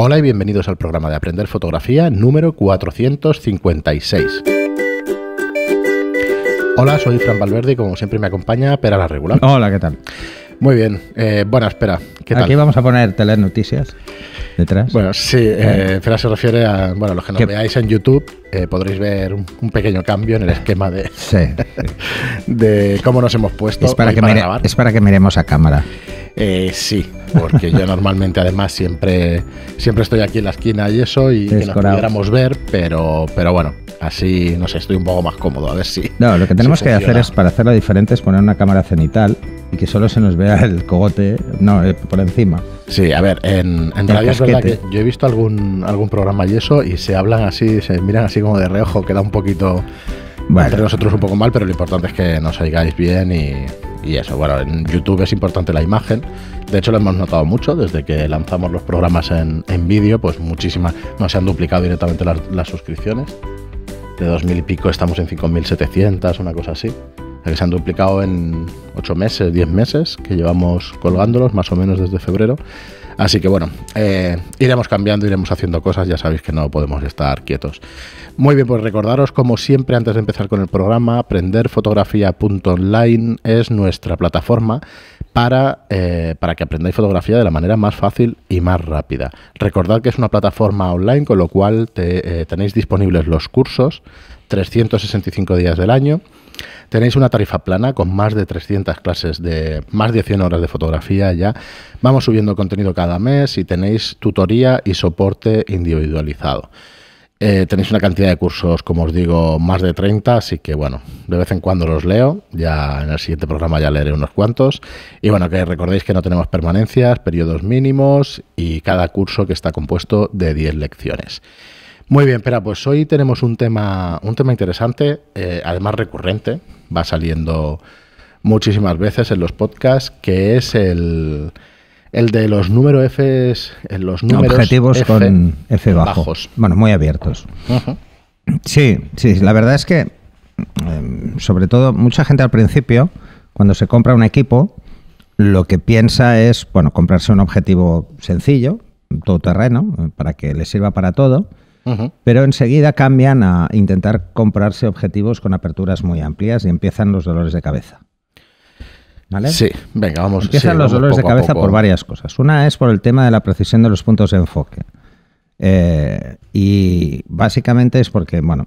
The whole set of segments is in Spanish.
Hola y bienvenidos al programa de Aprender Fotografía número 456. Hola, soy Fran Valverde y como siempre me acompaña Pera la Regular. Hola, ¿qué tal? Muy bien, eh, bueno, espera, ¿qué tal? Aquí vamos a poner noticias detrás. Bueno, sí, ¿Eh? eh, Pera se refiere a, bueno, los que nos veáis en YouTube eh, podréis ver un, pequeño cambio en el esquema de, de cómo nos hemos puesto es para, que es para que miremos a cámara. Eh, sí, porque yo normalmente además siempre, siempre estoy aquí en la esquina y eso y que nos pudiéramos ver, pero, pero bueno, así no sé, estoy un poco más cómodo, a ver si. No, lo que tenemos que hacer es para hacerlo diferente es poner una cámara cenital y que solo se nos vea el cogote, no, eh, por encima. Sí, a ver, en, realidad es verdad que yo he visto algún, algún programa y eso y se hablan así, se miran así como de reojo, queda un poquito. Entre nosotros un poco mal, pero lo importante es que nos oigáis bien y, y eso, bueno, en YouTube es importante la imagen. De hecho, lo hemos notado mucho desde que lanzamos los programas en, vídeo, pues muchísimas, no se han duplicado directamente las, suscripciones. De 2.000 y pico estamos en 5.700, una cosa así. que se han duplicado en 8 meses, 10 meses que llevamos colgándolos, más o menos desde febrero. Así que bueno, eh, iremos cambiando, iremos haciendo cosas, ya sabéis que no podemos estar quietos. Muy bien, pues recordaros, como siempre, antes de empezar con el programa, aprenderfotografía.online es nuestra plataforma eh, para, que aprendáis fotografía de la manera más fácil y más rápida. Recordad que es una plataforma online, con lo cual eh, tenéis disponibles los cursos 365 días del año Tenéis una tarifa plana con más de 300 clases de más de 100 horas de fotografía ya. Vamos subiendo contenido cada mes y tenéis tutoría y soporte individualizado. Eh, tenéis una cantidad de cursos, como os digo, más de 30, así que bueno, de vez en cuando los leo, ya en el siguiente programa ya leeré unos cuantos. Y bueno, que recordéis que no tenemos permanencias, periodos mínimos y cada curso que está compuesto de 10 lecciones. Muy bien, espera, pues hoy tenemos un tema, un tema interesante, eh, además recurrente, va saliendo muchísimas veces en los podcasts, que es el, el de los números F, los objetivos con F bajos. Bueno, muy abiertos. Sí, sí, la verdad es que, eh, sobre todo, mucha gente al principio, cuando se compra un equipo, lo que piensa es, bueno, comprarse un objetivo sencillo, todo terreno para que le sirva para todo pero enseguida cambian a intentar comprarse objetivos con aperturas muy amplias y empiezan los dolores de cabeza. ¿Vale? Sí, venga, vamos. Empiezan los dolores de cabeza por varias cosas. Una es por el tema de la precisión de los puntos de enfoque. Eh, y básicamente es porque, bueno,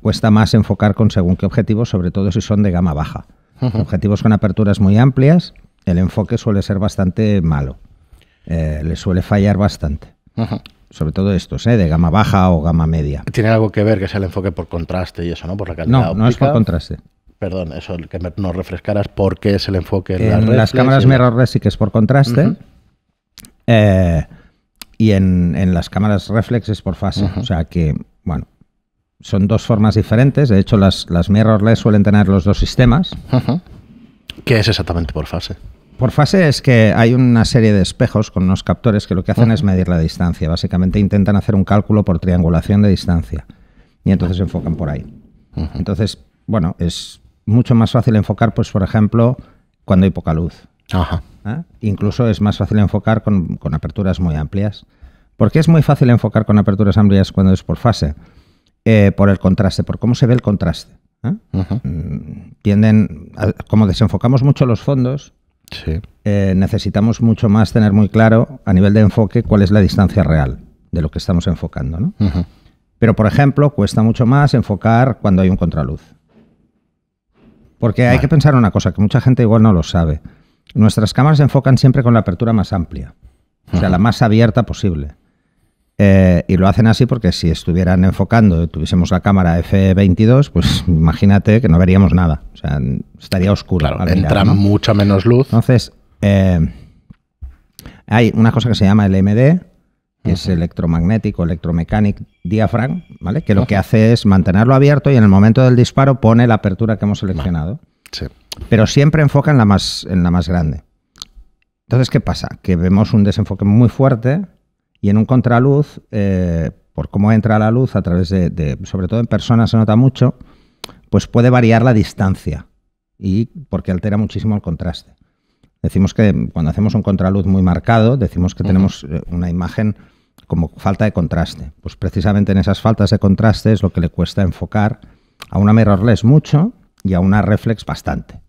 cuesta más enfocar con según qué objetivos, sobre todo si son de gama baja. Objetivos con aperturas muy amplias, el enfoque suele ser bastante malo. Eh, le suele fallar bastante sobre todo estos, ¿eh? de gama baja o gama media. Tiene algo que ver que sea el enfoque por contraste y eso, ¿no? Por la calidad. No, no es por contraste. Perdón, eso, que nos refrescaras por qué es el enfoque en, las, cámaras mirrorless sí que es por contraste. Eh, y en, las cámaras reflex es por fase. O sea que, bueno, son dos formas diferentes. De hecho, las, las mirrorless suelen tener los dos sistemas. ¿Qué es exactamente por fase? Por fase es que hay una serie de espejos con unos captores que lo que hacen es medir la distancia. Básicamente intentan hacer un cálculo por triangulación de distancia y entonces enfocan por ahí. Entonces, bueno, es mucho más fácil enfocar, pues por ejemplo, cuando hay poca luz. ¿Ah? Incluso es más fácil enfocar con, aperturas muy amplias. ¿Por qué es muy fácil enfocar con aperturas amplias cuando es por fase? Eh, por el contraste, por cómo se ve el contraste. ¿eh? Mm, tienden, como desenfocamos mucho los fondos, eh, necesitamos mucho más tener muy claro a nivel de enfoque cuál es la distancia real de lo que estamos enfocando. ¿no? Pero, por ejemplo, cuesta mucho más enfocar cuando hay un contraluz. Porque hay que pensar una cosa que mucha gente igual no lo sabe. Nuestras cámaras se enfocan siempre con la apertura más amplia, o sea, la más abierta posible. Eh, y lo hacen así porque si estuvieran enfocando, tuviésemos la cámara F22, pues imagínate que no veríamos nada. O sea, estaría oscuro. Claro, entra mucha menos luz. Entonces, eh, hay una cosa que se llama el MD, que es electromagnético, electromechanic diafragm, ¿vale? Que lo que hace es mantenerlo abierto y en el momento del disparo pone la apertura que hemos seleccionado. Sí. Pero siempre enfoca la más, en la más grande. Entonces, ¿qué pasa? Que vemos un desenfoque muy fuerte y en un contraluz, eh, por cómo entra la luz a través de, sobre todo en personas se nota mucho, pues puede variar la distancia y porque altera muchísimo el contraste. Decimos que cuando hacemos un contraluz muy marcado, decimos que tenemos eh, una imagen como falta de contraste. Pues precisamente en esas faltas de contraste es lo que le cuesta enfocar a una mirrorless mucho y a una reflex bastante.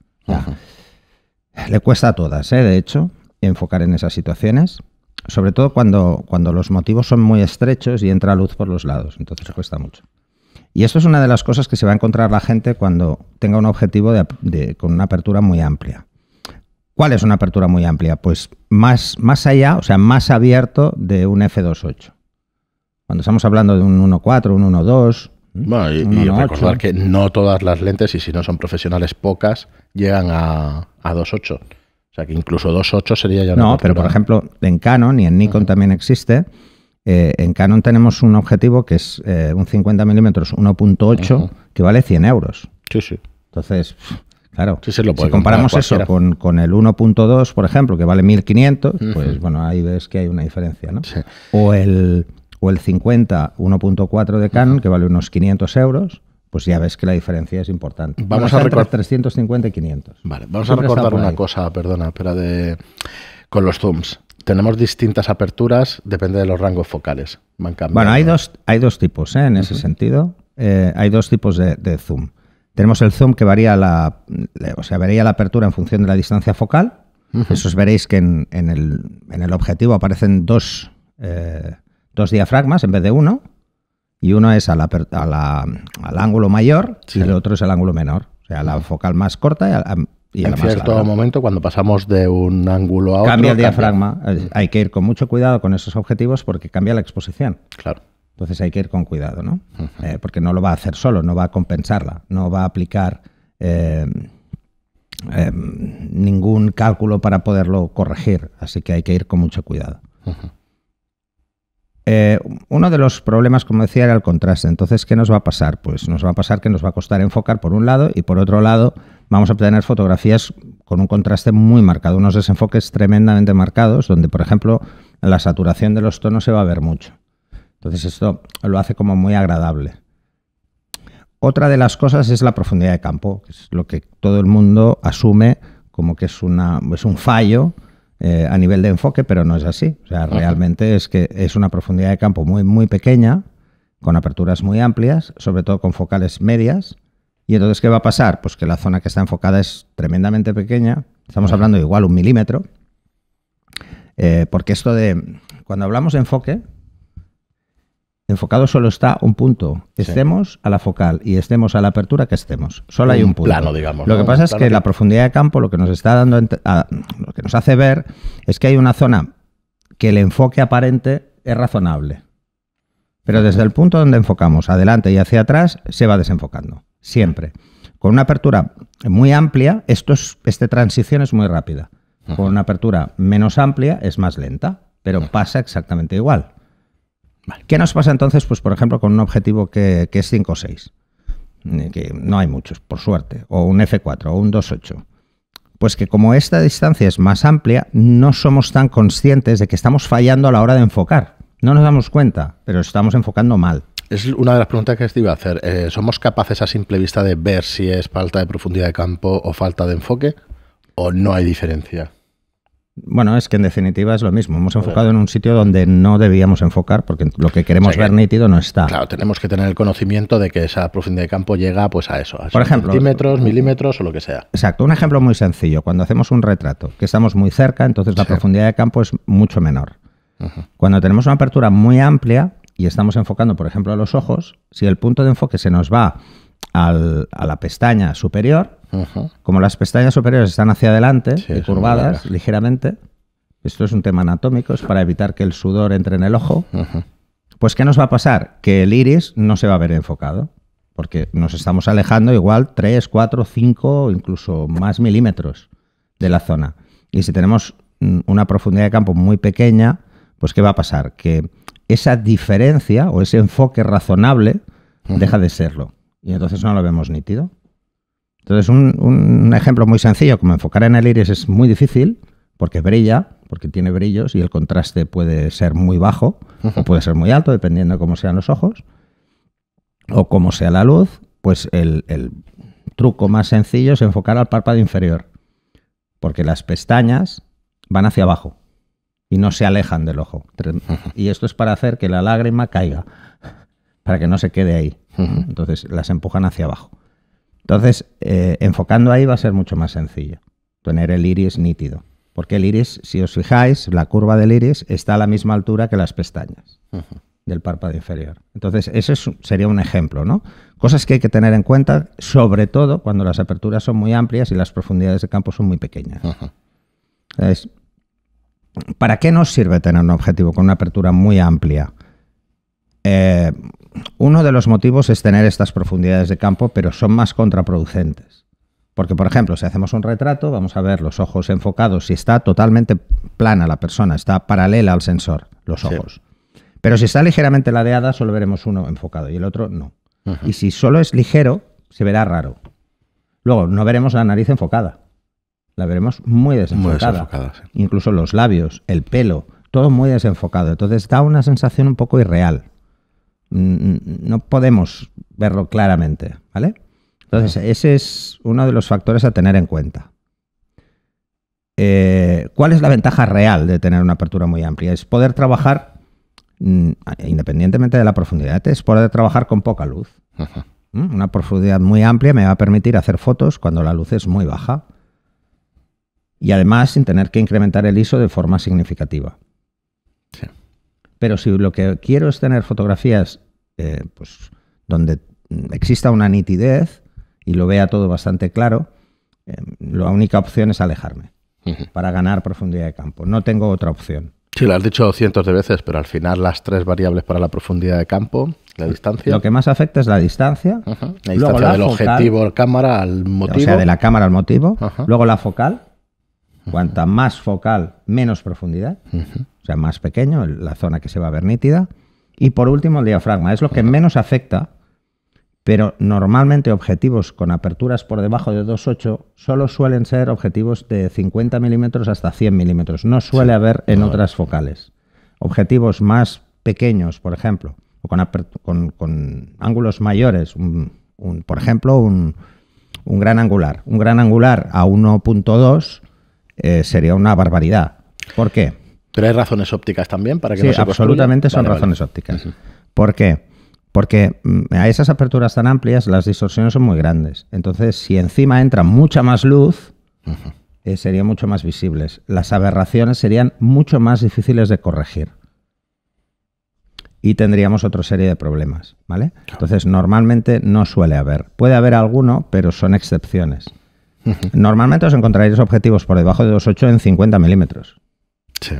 Le cuesta a todas, ¿eh? de hecho, enfocar en esas situaciones sobre todo cuando, cuando los motivos son muy estrechos y entra luz por los lados, entonces cuesta mucho. Y eso es una de las cosas que se va a encontrar la gente cuando tenga un objetivo de, con una apertura muy amplia. ¿Cuál es una apertura muy amplia? Pues más, más allá, o sea, más abierto de un F28. Cuando estamos hablando de un 1.4, un 1.2. ¿eh? Bueno, y, recordar que no todas las lentes, y si no son profesionales, pocas, llegan a, a 2.8. O sea que incluso 2.8 sería ya... no, pero por ejemplo, en Canon y en Nikon también existe. Eh, en Canon tenemos un objetivo que es eh, un 50 milímetros 1.8 que vale 100 euros. Sí, sí. Entonces, claro, si comparamos eso con, el 1.2, por ejemplo, que vale 1500, pues bueno, ahí ves que hay una diferencia, ¿no? Sí. O el o el 50 1.4 de Canon, que vale unos 500 euros, pues ya ves que la diferencia es importante. Vamos a recordar 350 y 500. Vale, vamos a recordar una cosa, perdona, pero de con los zooms. Tenemos distintas aperturas, depende de los rangos focales. Van bueno, hay dos, hay dos tipos ¿eh? en ese sentido. Eh, hay dos tipos de, zoom. Tenemos el zoom que varía la, o sea, varía la apertura en función de la distancia focal. Eso os veréis que en, el, objetivo aparecen dos, eh, dos diafragmas en vez de uno y uno es al ángulo mayor y el otro es al ángulo menor. O sea, la focal más corta y, a, y en cierto momento, cuando pasamos de un ángulo a otro. Cambia el diafragma. Eh, hay que ir con mucho cuidado con esos objetivos porque cambia la exposición. Claro. Entonces hay que ir con cuidado, ¿no? Eh, porque no lo va a hacer solo, no va a compensarla, no va a aplicar eh, ningún cálculo para poderlo corregir. Así que hay que ir con mucho cuidado. Eh, uno de los problemas, como decía, era el contraste. Entonces, ¿qué nos va a pasar? Pues nos va a pasar que nos va a costar enfocar por un lado y por otro lado vamos a obtener fotografías con un contraste muy marcado, unos desenfoques tremendamente marcados, donde, por ejemplo, la saturación de los tonos se va a ver mucho. Entonces, esto lo hace como muy agradable. Otra de las cosas es la profundidad de campo, que es lo que todo el mundo asume como que es, una, es un fallo eh, a nivel de enfoque, pero no es así. O sea, realmente es que es una profundidad de campo muy, muy pequeña, con aperturas muy amplias, sobre todo con focales medias. ¿Y entonces qué va a pasar? Pues que la zona que está enfocada es tremendamente pequeña. Estamos hablando de igual un milímetro. Eh, porque esto de. Cuando hablamos de enfoque, enfocado solo está un punto. Estemos a la focal y estemos a la apertura que estemos. Solo hay un punto. Lo que pasa es que, la profundidad de campo lo que nos está dando nos hace ver es que hay una zona que el enfoque aparente es razonable. Pero desde el punto donde enfocamos, adelante y hacia atrás, se va desenfocando. Siempre. Con una apertura muy amplia, esto es, esta transición es muy rápida. Con una apertura menos amplia, es más lenta, pero pasa exactamente igual. ¿Qué nos pasa entonces, pues, por ejemplo, con un objetivo que, es 5 o 6? Que no hay muchos, por suerte. O un F4 o un 2.8. Pues que como esta distancia es más amplia, no somos tan conscientes de que estamos fallando a la hora de enfocar. No nos damos cuenta, pero estamos enfocando mal. Es una de las preguntas que te iba a hacer. Eh, ¿Somos capaces a simple vista de ver si es falta de profundidad de campo o falta de enfoque? ¿O no hay diferencia? Bueno, es que en definitiva es lo mismo. Hemos enfocado en un sitio donde no debíamos enfocar porque lo que queremos ver nítido no está. Claro, tenemos que tener el conocimiento de que esa profundidad de campo llega pues a eso. A Por ejemplo, centímetros, milímetros o lo que sea. Exacto. Un ejemplo muy sencillo. Cuando hacemos un retrato, que estamos muy cerca, entonces la profundidad de campo es mucho menor. Cuando tenemos una apertura muy amplia y estamos enfocando, por ejemplo, a los ojos, si el punto de enfoque se nos va a la pestaña superior, como las pestañas superiores están hacia adelante curvadas ligeramente, esto es un tema anatómico, es para evitar que el sudor entre en el ojo, pues ¿qué nos va a pasar? Que el iris no se va a ver enfocado, porque nos estamos alejando igual 3, 4, 5, incluso más milímetros de la zona. Y si tenemos mm, una profundidad de campo muy pequeña, pues ¿qué va a pasar? Que esa diferencia o ese enfoque razonable deja de serlo. Y entonces no lo vemos nítido. Entonces, un, ejemplo muy sencillo, como enfocar en el iris es muy difícil porque brilla, porque tiene brillos y el contraste puede ser muy bajo o puede ser muy alto, dependiendo de cómo sean los ojos o cómo sea la luz, pues el truco más sencillo es enfocar al párpado inferior, porque las pestañas van hacia abajo y no se alejan del ojo. Y esto es para hacer que la lágrima caiga, para que no se quede ahí. Entonces las empujan hacia abajo. Entonces, eh, enfocando ahí va a ser mucho más sencillo, tener el iris nítido. Porque el iris, si os fijáis, la curva del iris está a la misma altura que las pestañas del párpado inferior. Entonces, ese sería un ejemplo, ¿no? Cosas que hay que tener en cuenta, sobre todo cuando las aperturas son muy amplias y las profundidades de campo son muy pequeñas. ¿Para qué nos sirve tener un objetivo con una apertura muy amplia? Eh, uno de los motivos es tener estas profundidades de campo, pero son más contraproducentes. Porque, por ejemplo, si hacemos un retrato, vamos a ver los ojos enfocados. Si está totalmente plana la persona, está paralela al sensor, los ojos. Pero si está ligeramente ladeada, solo veremos uno enfocado y el otro no. Y si solo es ligero, se verá raro. Luego, no veremos la nariz enfocada. La veremos muy desenfocada. Incluso los labios, el pelo, todo muy desenfocado. Entonces da una sensación un poco irreal. Mm, no podemos verlo claramente, ¿vale? Entonces, ese es uno de los factores a tener en cuenta. Eh, ¿Cuál es la ventaja real de tener una apertura muy amplia? Es poder trabajar, mm, independientemente de la profundidad, es poder trabajar con poca luz. Mm, una profundidad muy amplia me va a permitir hacer fotos cuando la luz es muy baja y además sin tener que incrementar el ISO de forma significativa. Pero si lo que quiero es tener fotografías eh, pues, donde exista una nitidez y lo vea todo bastante claro, em, la única opción es alejarme para ganar profundidad de campo. No tengo otra opción. Sí, lo has dicho cientos de veces, pero al final las tres variables para la profundidad de campo, la distancia. Lo que más afecta es la distancia. La distancia del objetivo, cámara al motivo. O sea, de la cámara al motivo. Luego la focal, Cuanta más focal, menos profundidad. O sea, más pequeño, la zona que se va a ver nítida. Y por último, el diafragma. Es lo que menos afecta, pero normalmente objetivos con aperturas por debajo de 2.8 solo suelen ser objetivos de 50 milímetros hasta 100 milímetros. No suele haber en otras focales. Objetivos más pequeños, por ejemplo, o con, ángulos mayores, por ejemplo, un gran angular. Un gran angular a 1.2 eh, sería una barbaridad. ¿Por qué? ¿Tres razones ópticas también para que no absolutamente son razones ópticas. ¿Por qué? Porque mm, a esas aperturas tan amplias las distorsiones son muy grandes. Entonces, si encima entra mucha más luz, eh, serían mucho más visibles. Las aberraciones serían mucho más difíciles de corregir. Y tendríamos otra serie de problemas, ¿vale? Entonces, normalmente no suele haber. Puede haber alguno, pero son excepciones. Normalmente os encontraréis objetivos por debajo de 2.8 en 50 milímetros. Sí.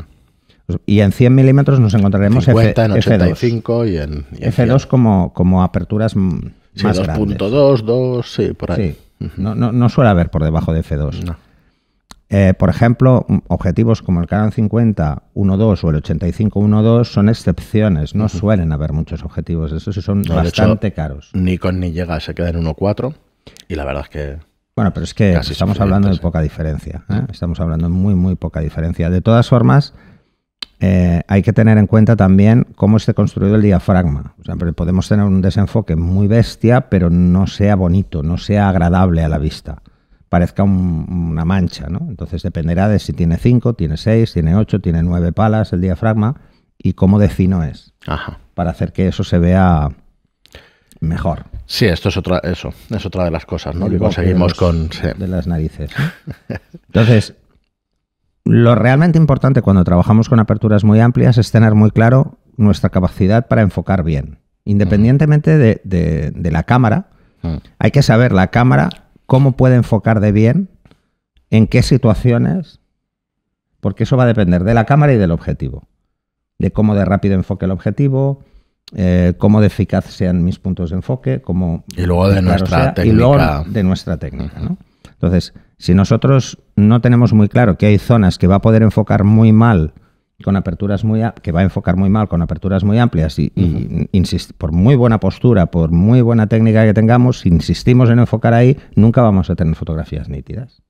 Y en 100 milímetros nos encontraremos 50, F, en 85 Y, en, F2 como, como aperturas sí, 2.2, 2, sí, por ahí. Sí. no, suele haber por debajo de F2. Eh, por ejemplo, objetivos como el Canon 50 1.2 o el 85 1.2 son excepciones, no suelen haber muchos objetivos, esos son bastante hecho, caros. Nikon ni llega, se queda en 1.4 y la verdad es que bueno, pero es que estamos hablando de poca diferencia. ¿eh? Estamos hablando de muy, muy poca diferencia. De todas formas, eh, hay que tener en cuenta también cómo esté construido el diafragma. O sea, podemos tener un desenfoque muy bestia, pero no sea bonito, no sea agradable a la vista. Parezca una mancha, ¿no? Entonces dependerá de si tiene 5, tiene 6, tiene 8, tiene 9 palas el diafragma y cómo de fino es. Para hacer que eso se vea mejor. Sí, esto es otra, eso, es otra de las cosas, ¿no? Que conseguimos con. De las narices. Entonces, lo realmente importante cuando trabajamos con aperturas muy amplias es tener muy claro nuestra capacidad para enfocar bien. Independientemente de, de la cámara, mm. hay que saber la cámara cómo puede enfocar de bien, en qué situaciones, porque eso va a depender de la cámara y del objetivo. De cómo de rápido enfoque el objetivo, eh, cómo de eficaz sean mis puntos de enfoque, cómo... Y luego de nuestra técnica. de nuestra técnica, Entonces, si nosotros no tenemos muy claro que hay zonas que va a poder enfocar muy mal con aperturas muy que va a enfocar muy mal con aperturas muy amplias y, por muy buena postura, por muy buena técnica que tengamos, insistimos en enfocar ahí, nunca vamos a tener fotografías nítidas.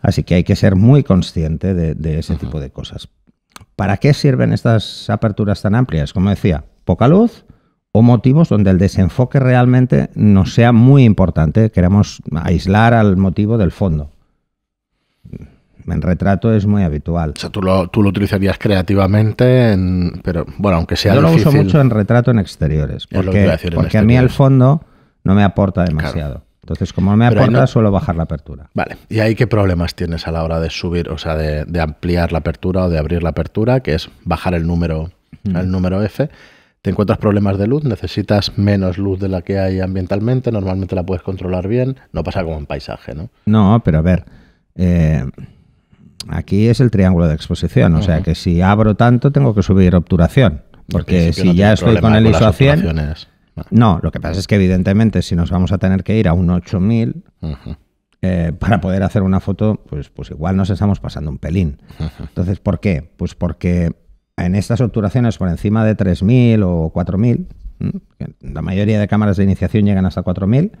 Así que hay que ser muy consciente de, ese tipo de cosas. ¿Para qué sirven estas aperturas tan amplias? Como decía, poca luz o motivos donde el desenfoque realmente no sea muy importante. Queremos aislar al motivo del fondo. En retrato es muy habitual. O sea, tú lo, utilizarías creativamente, en, pero bueno, aunque sea Yo lo uso mucho en retrato en exteriores, porque, a, porque a mí el fondo no me aporta demasiado. Entonces, como me aporta, suelo bajar la apertura. Vale. ¿Y ahí qué problemas tienes a la hora de subir, o sea, de, ampliar la apertura o de abrir la apertura, que es bajar el número, el número F? ¿Te encuentras problemas de luz? ¿Necesitas menos luz de la que hay ambientalmente? Normalmente la puedes controlar bien. No pasa como en paisaje, ¿no? No, pero a ver. Eh, aquí es el triángulo de exposición. O sea que si abro tanto, tengo que subir obturación. Porque si ya estoy con el ISO a 100. No, lo que pasa es que evidentemente si nos vamos a tener que ir a un 8000 eh, para poder hacer una foto, pues, pues igual nos estamos pasando un pelín. Entonces, ¿por qué? Pues porque en estas obturaciones por encima de 3000 o 4000, la mayoría de cámaras de iniciación llegan hasta 4000.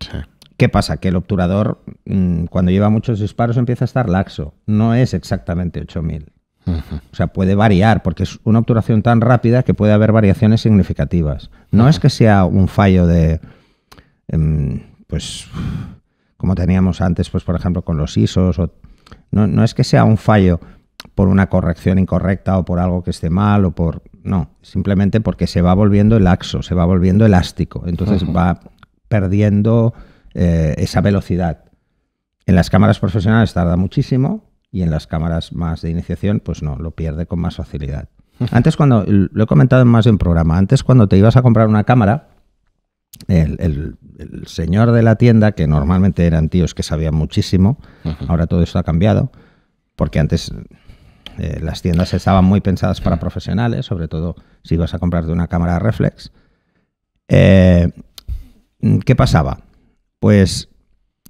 Sí. ¿Qué pasa? Que el obturador, mm, cuando lleva muchos disparos, empieza a estar laxo. No es exactamente 8000. O sea, puede variar, porque es una obturación tan rápida que puede haber variaciones significativas. No es que sea un fallo de, em, pues, como teníamos antes, pues, por ejemplo, con los ISOs, no, es que sea un fallo por una corrección incorrecta o por algo que esté mal o por... No, simplemente porque se va volviendo el axo, se va volviendo elástico, entonces va perdiendo eh, esa velocidad. En las cámaras profesionales tarda muchísimo y en las cámaras más de iniciación, pues no, lo pierde con más facilidad. Antes cuando, lo he comentado más en programa, antes cuando te ibas a comprar una cámara, el, señor de la tienda, que normalmente eran tíos que sabían muchísimo, ahora todo esto ha cambiado, porque antes eh, las tiendas estaban muy pensadas para profesionales, sobre todo si ibas a comprarte una cámara reflex. Eh, mm, ¿Qué pasaba? Pues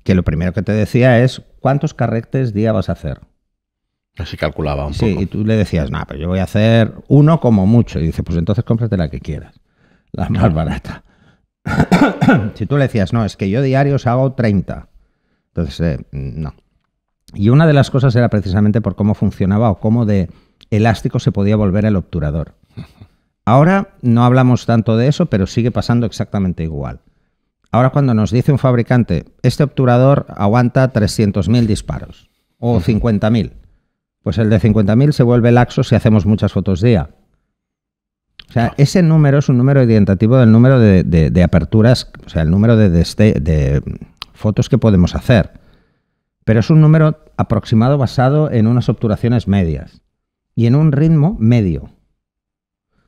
que lo primero que te decía es cuántos carretes día vas a hacer. Así calculaba un poco. Sí, y tú le decías, no, pero yo voy a hacer uno como mucho. Y dice, pues entonces cómprate la que quieras, la más barata. si tú le decías, no, es que yo diarios hago 30. Entonces, eh, no. Y una de las cosas era precisamente por cómo funcionaba o cómo de elástico se podía volver el obturador. Ahora no hablamos tanto de eso, pero sigue pasando exactamente igual. Ahora cuando nos dice un fabricante, este obturador aguanta 300.000 disparos o 50.000, pues el de 50.000 se vuelve laxo si hacemos muchas fotos día. O sea, ese número es un número identitativo del número de, aperturas, o sea, el número de, de, fotos que podemos hacer. Pero es un número aproximado basado en unas obturaciones medias y en un ritmo medio.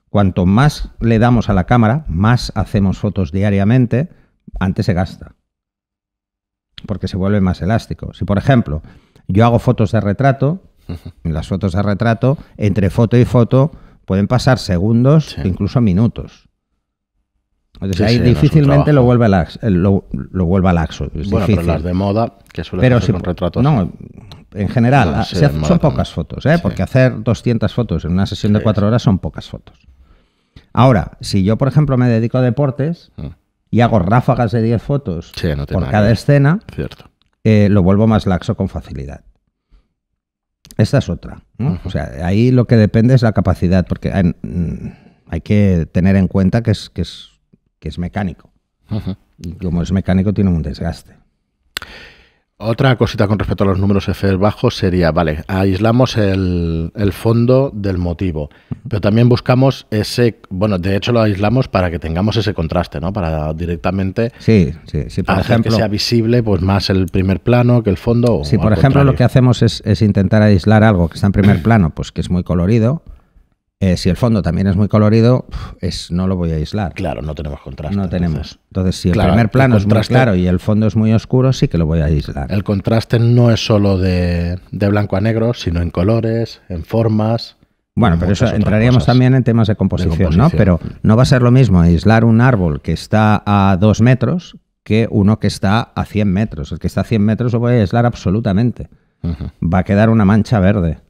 Cuanto más le damos a la cámara, más hacemos fotos diariamente, antes se gasta. Porque se vuelve más elástico. Si, por ejemplo, yo hago fotos de retrato, en las fotos de retrato, entre foto y foto pueden pasar segundos, incluso minutos. Entonces ahí difícilmente lo vuelve, lo, laxo. Es de moda, que pero si, No, en general, ah, son pocas fotos, ¿eh? porque hacer 200 fotos en una sesión de cuatro horas son pocas fotos. Ahora, si yo, por ejemplo, me dedico a deportes mm. y hago ráfagas de 10 fotos por cada escena, Cierto. Eh, lo vuelvo más laxo con facilidad. Esta es otra. O sea, ahí lo que depende es la capacidad, porque mm, hay, que tener en cuenta que es, que es, que es mecánico. Y como es mecánico, tiene un desgaste. Otra cosita con respecto a los números F bajos sería, vale, aislamos el, fondo del motivo, pero también buscamos ese, bueno, de hecho lo aislamos para que tengamos ese contraste, ¿no? Para directamente sí, sí, por ejemplo, que sea visible pues más el primer plano que el fondo. Si por ejemplo, lo que hacemos es intentar aislar algo que está en primer plano, pues que es muy colorido, eh, si el fondo también es muy colorido, es, no lo voy a aislar. Claro, no tenemos contraste. No tenemos. Entonces, si el primer plano es muy claro y el fondo es muy oscuro, sí que lo voy a aislar. El contraste no es solo de, blanco a negro, sino en colores, en formas. Bueno, pero eso entraríamos también en temas de composición, ¿no? Pero no va a ser lo mismo aislar un árbol que está a dos metros que uno que está a 100 metros. El que está a 100 metros lo voy a aislar absolutamente. Va a quedar una mancha verde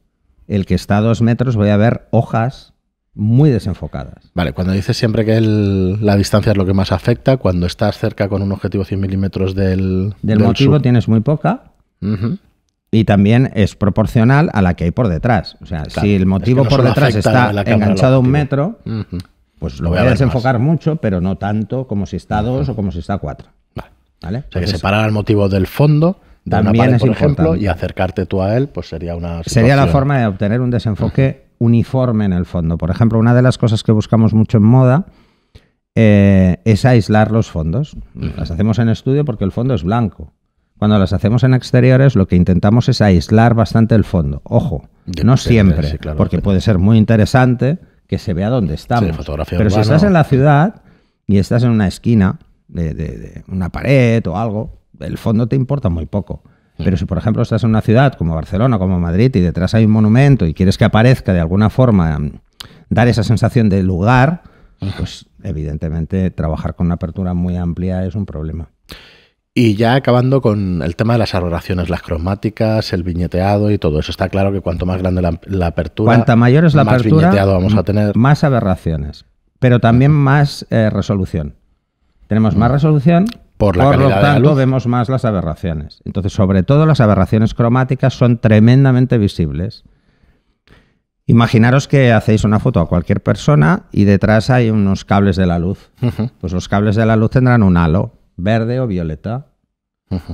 el que está a dos metros voy a ver hojas muy desenfocadas. Vale, cuando dices siempre que la distancia es lo que más afecta, cuando estás cerca con un objetivo 100 milímetros del, del, motivo tienes muy poca. Y también es proporcional a la que hay por detrás. O sea, si el motivo por detrás está enganchado a un metro, pues lo, voy, a desenfocar mucho, pero no tanto como si está a dos o como si está a cuatro. Vale. O sea, que separar el motivo del fondo también es por ejemplo, y acercarte tú a él, pues sería una. Sería la forma de obtener un desenfoque uniforme en el fondo. Por ejemplo, una de las cosas que buscamos mucho en moda eh, es aislar los fondos. Las hacemos en estudio porque el fondo es blanco. Cuando las hacemos en exteriores, lo que intentamos es aislar bastante el fondo. Ojo, no siempre, porque puede ser muy interesante que se vea dónde estamos. pero si estás en la ciudad y estás en una esquina de una pared o algo, el fondo te importa muy poco. Pero mm. si, por ejemplo, estás en una ciudad como Barcelona, como Madrid, y detrás hay un monumento y quieres que aparezca de alguna forma, mm, dar esa sensación de lugar, pues evidentemente trabajar con una apertura muy amplia es un problema. Y ya acabando con el tema de las aberraciones... las cromáticas, el viñeteado y todo eso. Está claro que cuanto más grande la, apertura, cuanta mayor es la más viñeteado vamos a tener. Más aberraciones, pero también más eh, resolución. Tenemos más resolución, por lo tanto, vemos más las aberraciones. Entonces, sobre todo las aberraciones cromáticas son tremendamente visibles. Imaginaros que hacéis una foto a cualquier persona y detrás hay unos cables de la luz. Pues los cables de la luz tendrán un halo, verde o violeta.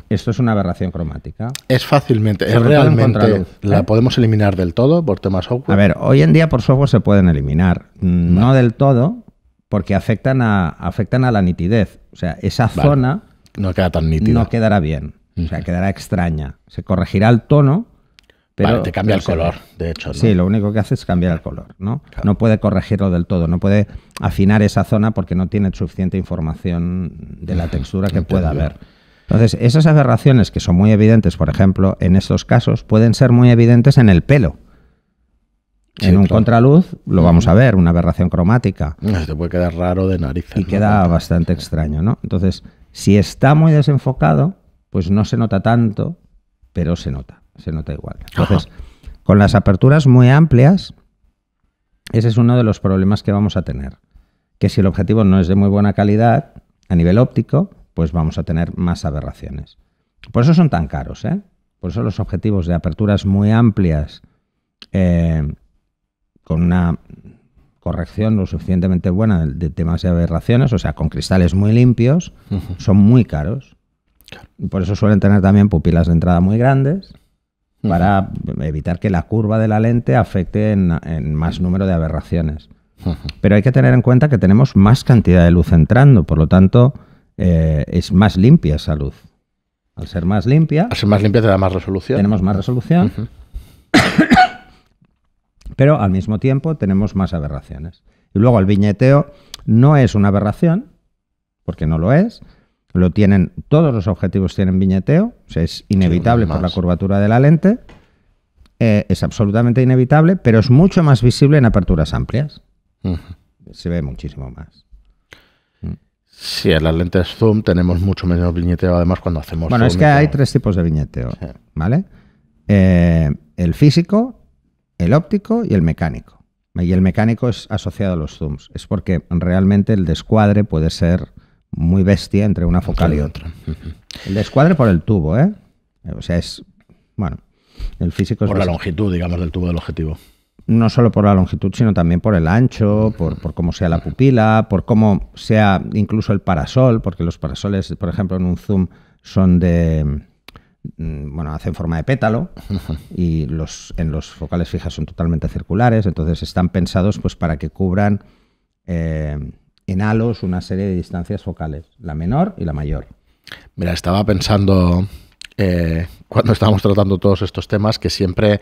Esto es una aberración cromática. Es fácilmente, es realmente. ¿La ¿eh? podemos eliminar del todo por temas software? A ver, hoy en día por software se pueden eliminar. no del todo, porque afectan a, afectan a la nitidez. O sea, esa zona no, queda tan nítida. no quedará bien. O sea, quedará extraña. Se corregirá el tono, pero... te cambia el color, de hecho. ¿no? Sí, lo único que hace es cambiar el color, ¿no? No puede corregirlo del todo, no puede afinar esa zona porque no tiene suficiente información de la textura que pueda haber. Entonces, esas aberraciones que son muy evidentes, por ejemplo, en estos casos, pueden ser muy evidentes en el pelo en un contraluz lo vamos a ver, una aberración cromática. Te puede quedar raro de nariz. Y queda bastante extraño, ¿no? Entonces, si está muy desenfocado, pues no se nota tanto, pero se nota, se nota igual. Entonces, con las aperturas muy amplias, ese es uno de los problemas que vamos a tener. Que si el objetivo no es de muy buena calidad a nivel óptico, pues vamos a tener más aberraciones. Por eso son tan caros, ¿eh? Por eso los objetivos de aperturas muy amplias eh, con una corrección lo suficientemente buena de temas de aberraciones, o sea, con cristales muy limpios, son muy caros. por eso suelen tener también pupilas de entrada muy grandes para evitar que la curva de la lente afecte en, más número de aberraciones. Pero hay que tener en cuenta que tenemos más cantidad de luz entrando, por lo tanto, eh, es más limpia esa luz. Al ser más limpia. Al ser más limpia te da más resolución. Tenemos más resolución. pero al mismo tiempo tenemos más aberraciones. Y luego el viñeteo no es una aberración, porque no lo es, lo tienen, todos los objetivos tienen viñeteo, es inevitable por la curvatura de la lente, eh, es absolutamente inevitable, pero es mucho más visible en aperturas amplias. Se ve muchísimo más. Mm. Sí, en las lentes zoom tenemos mucho menos viñeteo, además cuando hacemos... Bueno, es que hay tres tipos de viñeteo, ¿vale? Eh, el físico, el óptico y el mecánico. Y el mecánico es asociado a los zooms. Es porque realmente el descuadre puede ser muy bestia entre una focal y otra. El descuadre por el tubo, ¿eh? O sea, es. Bueno, el físico es. Por la longitud, digamos, del tubo del objetivo. No solo por la longitud, sino también por el ancho, por cómo sea la pupila, por cómo sea incluso el parasol, porque los parasoles, por ejemplo, en un zoom son de Mm, bueno, hacen forma de pétalo y los, en los focales fijas son totalmente circulares, entonces están pensados pues, para que cubran eh, en halos una serie de distancias focales, la menor y la mayor. Mira, estaba pensando eh, cuando estábamos tratando todos estos temas que siempre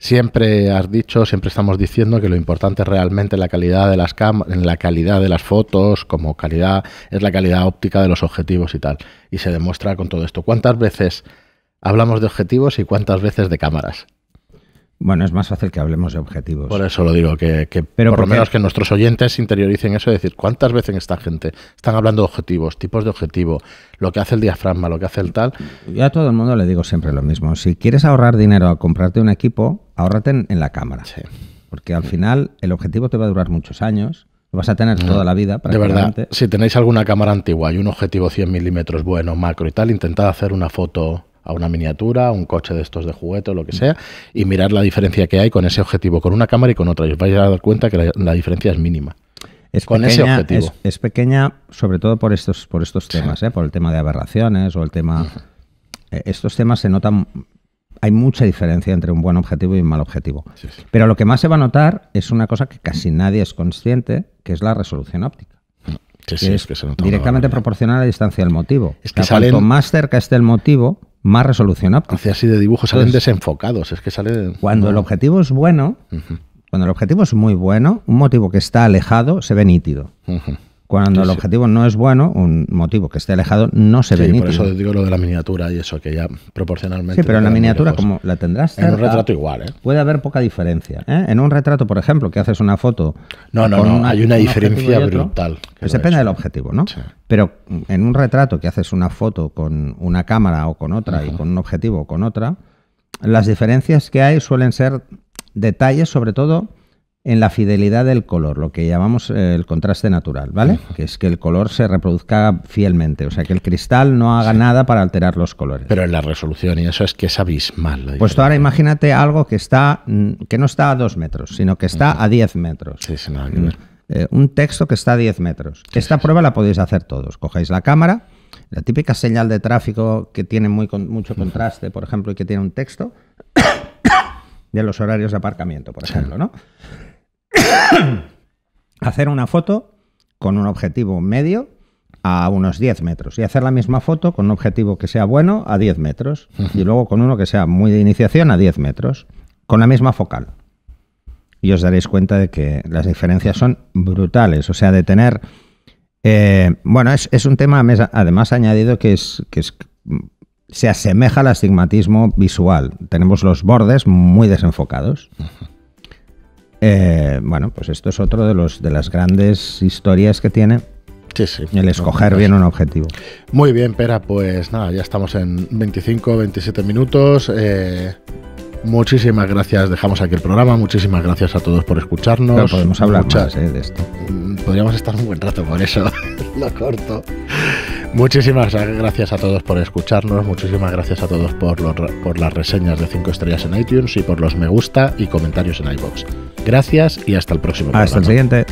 Siempre has dicho, siempre estamos diciendo que lo importante realmente en la calidad de las en la calidad de las fotos, como calidad, es la calidad óptica de los objetivos y tal. Y se demuestra con todo esto. ¿Cuántas veces hablamos de objetivos y cuántas veces de cámaras? Bueno, es más fácil que hablemos de objetivos. Por eso lo digo, que, por lo menos que nuestros oyentes interioricen eso, es decir, ¿cuántas veces esta gente están hablando de objetivos, tipos de objetivo, lo que hace el diafragma, lo que hace el tal? Yo a todo el mundo le digo siempre lo mismo. Si quieres ahorrar dinero a comprarte un equipo, ahórrate en, la cámara. Sí. Porque al final el objetivo te va a durar muchos años, lo vas a tener toda la vida. De verdad, si tenéis alguna cámara antigua y un objetivo 100 milímetros bueno, macro y tal, intentad hacer una foto a una miniatura, a un coche de estos de juguete o lo que sea, y mirar la diferencia que hay con ese objetivo, con una cámara y con otra. Y os vais a dar cuenta que la, diferencia es mínima. Es con pequeña, ese objetivo. Es, pequeña, sobre todo por estos, por estos temas, ¿eh? por el tema de aberraciones o el tema. E, estos temas se notan. Hay mucha diferencia entre un buen objetivo y un mal objetivo. Pero lo que más se va a notar es una cosa que casi nadie es consciente, que es la resolución óptica. Mm, que es, directamente proporcional a la distancia del motivo. Es que cuanto más cerca esté el motivo, más resolución óptica. así de dibujos, salen desenfocados, es que sale... Cuando el objetivo es bueno, cuando el objetivo es muy bueno, un motivo que está alejado se ve nítido. Cuando el objetivo no es bueno, un motivo que esté alejado no se ve nítido. por eso digo lo de la miniatura y eso, que ya proporcionalmente... Sí, pero en la miniatura, como la tendrás... en un retrato igual, ¿eh? Puede haber poca diferencia. ¿eh? En un retrato, por ejemplo, que haces una foto... No, no, no, hay una diferencia brutal. Pues depende del objetivo, ¿no? Pero en un retrato que haces una foto con una cámara o con otra y con un objetivo o con otra, las diferencias que hay suelen ser detalles, sobre todo en la fidelidad del color, lo que llamamos eh, el contraste natural, ¿vale? Que es que el color se reproduzca fielmente, o sea, que el cristal no haga nada para alterar los colores. Pero en la resolución, y eso es que es abismal. Pues ahora imagínate algo que, está, mm, que no está a dos metros, sino que está a diez metros. Sí, mm. eh, un texto que está a diez metros. Esta prueba la podéis hacer todos. Cogéis la cámara, la típica señal de tráfico que tiene muy mucho contraste, por ejemplo, y que tiene un texto de los horarios de aparcamiento, por ejemplo, ¿no? hacer una foto con un objetivo medio a unos 10 metros y hacer la misma foto con un objetivo que sea bueno a 10 metros y luego con uno que sea muy de iniciación a 10 metros, con la misma focal. Y os daréis cuenta de que las diferencias son brutales, o sea, de tener... Eh, bueno, es, un tema además añadido que, es, que se asemeja al astigmatismo visual. Tenemos los bordes muy desenfocados. Eh, bueno, pues esto es otro de los de las grandes historias que tiene. El escoger bien un objetivo. Muy bien, Pera, pues nada, ya estamos en 25, 27 minutos. Eh, Muchísimas gracias, dejamos aquí el programa. Muchísimas gracias a todos por escucharnos. podemos hablar eh, de esto. Mm, podríamos estar un buen rato por eso, lo corto. Muchísimas gracias a todos por escucharnos, muchísimas gracias a todos por, por las reseñas de 5 estrellas en iTunes y por los me gusta y comentarios en iBox. Gracias y hasta el próximo. Hasta el siguiente.